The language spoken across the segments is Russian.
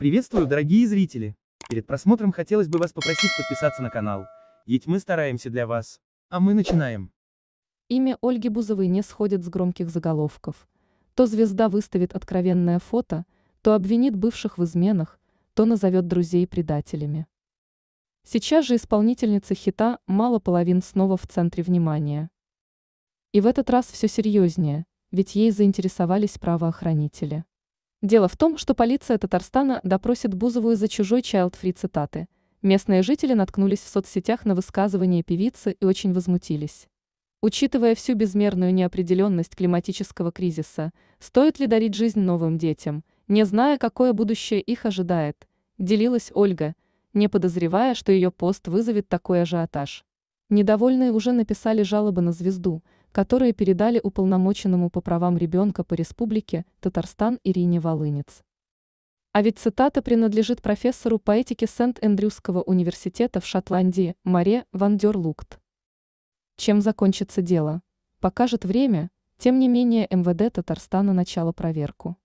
Приветствую, дорогие зрители! Перед просмотром хотелось бы вас попросить подписаться на канал, ведь мы стараемся для вас. А мы начинаем. Имя Ольги Бузовой не сходит с громких заголовков. То звезда выставит откровенное фото, то обвинит бывших в изменах, то назовет друзей предателями. Сейчас же исполнительница хита «Мало половин» снова в центре внимания. И в этот раз все серьезнее, ведь ей заинтересовались правоохранители. Дело в том, что полиция Татарстана допросит Бузову из-за чужой child-free цитаты. Местные жители наткнулись в соцсетях на высказывание певицы и очень возмутились. Учитывая всю безмерную неопределенность климатического кризиса, стоит ли дарить жизнь новым детям, не зная, какое будущее их ожидает, делилась Ольга, не подозревая, что ее пост вызовет такой ажиотаж. Недовольные уже написали жалобы на звезду – которые передали уполномоченному по правам ребенка по республике Татарстан Ирине Волынец. А ведь цитата принадлежит профессору по этике Сент-Эндрюсского университета в Шотландии Маре Ван Дер Чем закончится дело? Покажет время, тем не менее МВД Татарстана начало проверку.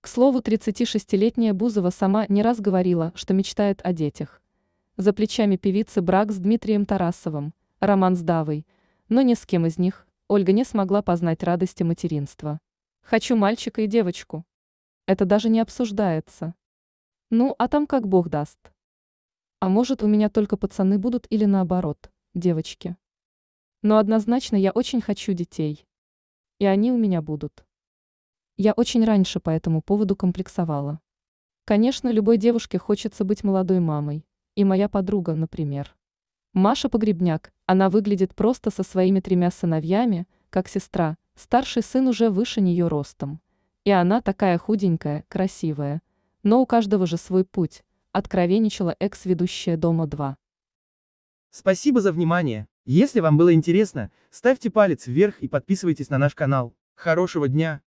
К слову, 36-летняя Бузова сама не раз говорила, что мечтает о детях. За плечами певицы брак с Дмитрием Тарасовым, роман с Давой, но ни с кем из них Ольга не смогла познать радости материнства. «Хочу мальчика и девочку». Это даже не обсуждается. Ну, а там как бог даст. А может, у меня только пацаны будут или наоборот, девочки. Но однозначно я очень хочу детей. И они у меня будут. Я очень раньше по этому поводу комплексовала. Конечно, любой девушке хочется быть молодой мамой. И моя подруга, например. Маша Погребняк, она выглядит просто со своими тремя сыновьями, как сестра, старший сын уже выше нее ростом. И она такая худенькая, красивая. Но у каждого же свой путь, откровенничала экс-ведущая «Дома-2». Спасибо за внимание. Если вам было интересно, ставьте палец вверх и подписывайтесь на наш канал. Хорошего дня!